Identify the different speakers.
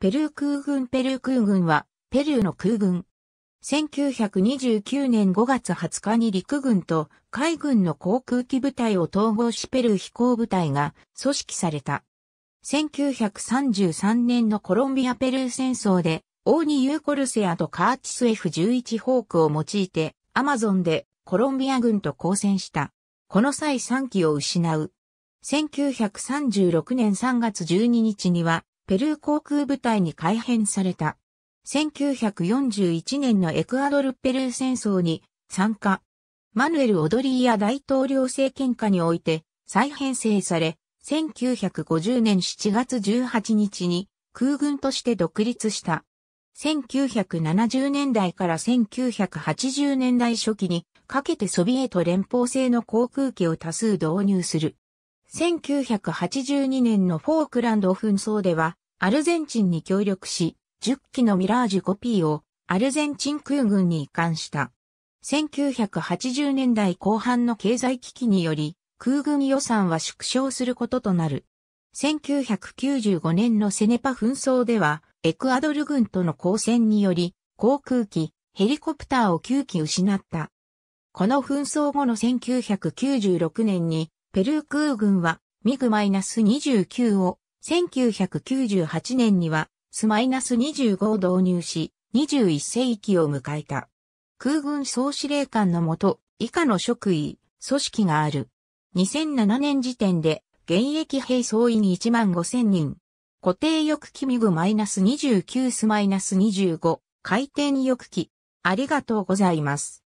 Speaker 1: ペルー空
Speaker 2: 軍ペルー空軍は、ペルーの空軍。1929年5月20日に陸軍と海軍の航空機部隊を統合しペルー飛行部隊が組織された。1933年のコロンビア・ペルー戦争で、オーニ・ユーコルセアとカーチス F11 ホークを用いて、アマゾンでコロンビア軍と交戦した。この際3機を失う。1936年3月12日には、ペルー航空部隊に改編された。1941年のエクアドル・ペルー戦争に参加。マヌエル・オドリーヤ大統領政権下において再編成され、1950年7月18日に空軍として独立した。1970年代から1980年代初期にかけてソビエト連邦製の航空機を多数導入する。1982年のフォークランド紛争では、アルゼンチンに協力し、10機のミラージュコピーをアルゼンチン空軍に移管した。1980年代後半の経済危機により、空軍予算は縮小することとなる。1995年のセネパ紛争では、エクアドル軍との交戦により、航空機、ヘリコプターを9機失った。この紛争後の1996年に、ペルー空軍はミグ -29 を1998年にはスマイナス -25 を導入し21世紀を迎えた。空軍総司令官のもと以下の職位、組織がある。2007年時点で現役兵総員1万5000人。固定翼機ミグ -29 ス -25 回転翼機。ありがとうございます。